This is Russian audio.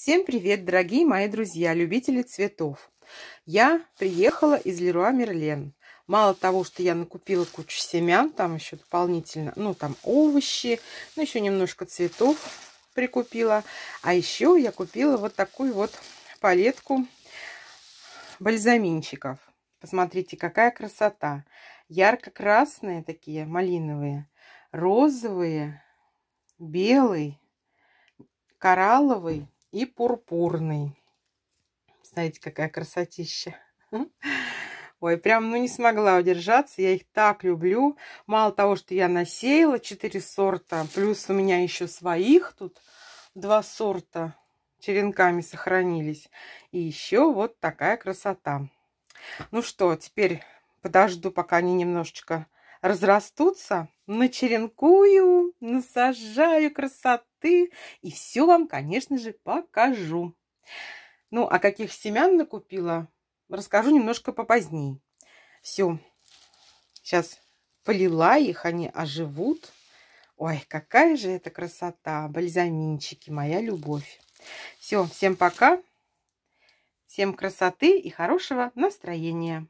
Всем привет, дорогие мои друзья, любители цветов. Я приехала из Леруа Мерлен. Мало того, что я накупила кучу семян, там еще дополнительно, ну, там овощи, ну, еще немножко цветов прикупила. А еще я купила вот такую вот палетку бальзаминчиков. Посмотрите, какая красота. Ярко-красные такие, малиновые, розовые, белый, коралловый и пурпурный. Смотрите, какая красотища. Ой, прям, ну, не смогла удержаться. Я их так люблю. Мало того, что я насеяла 4 сорта, плюс у меня еще своих тут два сорта черенками сохранились. И еще вот такая красота. Ну что, теперь подожду, пока они немножечко разрастутся, начеренкую, насажаю красоты и все вам, конечно же, покажу. Ну, а каких семян накупила, расскажу немножко попоздней. Все, сейчас полила их, они оживут. Ой, какая же это красота, бальзаминчики, моя любовь. Все, всем пока, всем красоты и хорошего настроения.